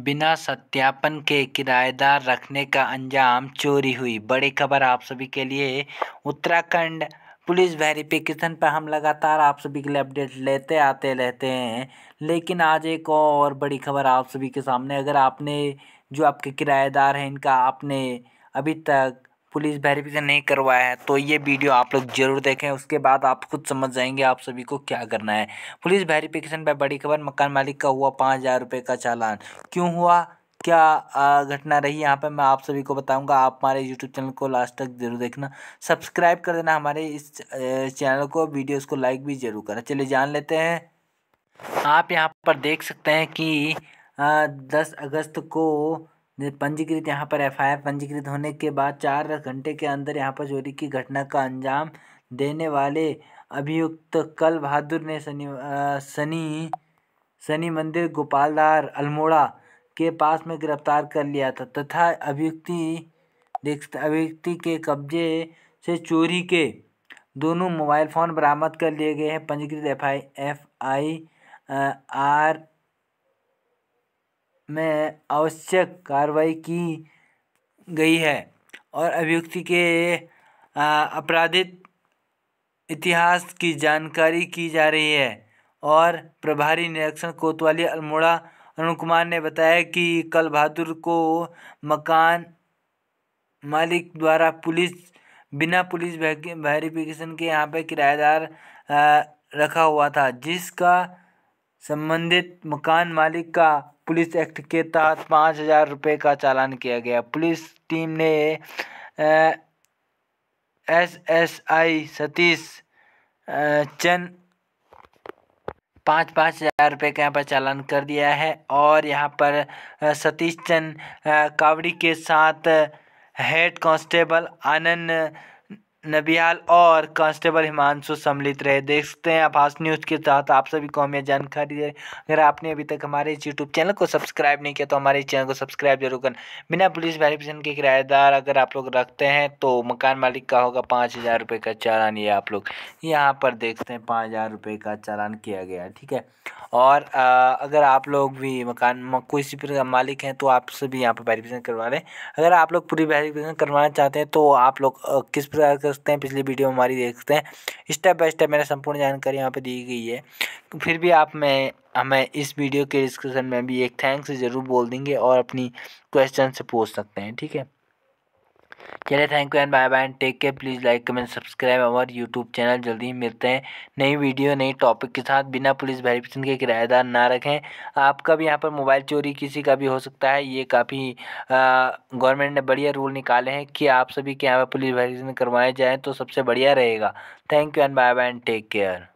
बिना सत्यापन के किराएदार रखने का अंजाम चोरी हुई बड़ी खबर आप सभी के लिए उत्तराखंड पुलिस वेरिफिकेशन पर हम लगातार आप सभी के लिए अपडेट लेते आते रहते हैं लेकिन आज एक और बड़ी खबर आप सभी के सामने अगर आपने जो आपके किराएदार हैं इनका आपने अभी तक पुलिस वेरिफिकेशन नहीं करवाया है तो ये वीडियो आप लोग जरूर देखें उसके बाद आप खुद समझ जाएंगे आप सभी को क्या करना है पुलिस वेरिफिकेशन पर बड़ी खबर मकान मालिक का हुआ पाँच हज़ार रुपये का चालान क्यों हुआ क्या घटना रही यहाँ पे मैं आप सभी को बताऊंगा आप हमारे यूट्यूब चैनल को लास्ट तक जरूर देखना सब्सक्राइब कर देना हमारे इस चैनल को वीडियोज़ को लाइक भी जरूर करना चलिए जान लेते हैं आप यहाँ पर देख सकते हैं कि दस अगस्त को पंजीकृत यहाँ पर एफआईआर पंजीकृत होने के बाद चार घंटे के अंदर यहाँ पर चोरी की घटना का अंजाम देने वाले अभियुक्त कल बहादुर ने शनि सनी शनि मंदिर गोपालदार अल्मोड़ा के पास में गिरफ्तार कर लिया था तथा अभियुक्ति अभियुक्ति के कब्जे से चोरी के दोनों मोबाइल फ़ोन बरामद कर लिए गए हैं पंजीकृत F I F I R में आवश्यक कार्रवाई की गई है और अभियुक्ति के आपराधिक इतिहास की जानकारी की जा रही है और प्रभारी निरीक्षण कोतवाली अल्मोड़ा अरुण कुमार ने बताया कि कल बहादुर को मकान मालिक द्वारा पुलिस बिना पुलिस वेरिफिकेशन के यहाँ पे किराएदार रखा हुआ था जिसका संबंधित मकान मालिक का पुलिस एक्ट के तहत पाँच हजार रुपये का चालान किया गया पुलिस टीम ने S S I Satish Chand पाँच पाँच हज़ार रुपये का यहाँ पर चालान कर दिया है और यहाँ पर सतीश चंद कावड़ी के साथ हेड कांस्टेबल आनंद नबियाल और कांस्टेबल हिमांशु सम्मिलित रहे देखते हैं आभास न्यूज़ के साथ आप सभी को हम यह जानकारी दे अगर आपने अभी तक हमारे इस यूट्यूब चैनल को सब्सक्राइब नहीं किया तो हमारे चैनल को सब्सक्राइब जरूर करें बिना पुलिस वेरिफिकेशन के किराएदार अगर आप लोग रखते हैं तो मकान मालिक का होगा पाँच हज़ार रुपये का चालान ये आप लोग यहाँ पर देखते हैं पाँच हज़ार रुपये का चालान किया गया ठीक है और आ, अगर आप लोग भी मकान कोई प्रकार मालिक हैं तो आप सभी यहाँ पर वेरिफिकेशन करवा लें अगर आप लोग पूरी वेरिफिकेशन करवाना चाहते हैं तो आप लोग किस प्रकार का सकते हैं पिछली वीडियो हमारी देख सकते हैं स्टेप बाय स्टेप मैंने संपूर्ण जानकारी यहाँ पे दी गई है फिर भी आप मैं हमें इस वीडियो के डिस्क्रिप्शन में भी एक थैंक्स ज़रूर बोल देंगे और अपनी क्वेश्चन से पूछ सकते हैं ठीक है चलिए thank you and bye bye and take care please like comment subscribe our YouTube channel जल्दी ही मिलते हैं नई वीडियो नई टॉपिक के साथ बिना पुलिस वेरिफिकेशन के किराएदार ना रखें आपका भी यहाँ पर मोबाइल चोरी किसी का भी हो सकता है ये काफ़ी गवर्नमेंट ने बढ़िया रूल निकाले हैं कि आप सभी के यहाँ पर पुलिस वेरिफिकेशन करवाए जाएँ तो सबसे बढ़िया रहेगा thank you and bye bye and take care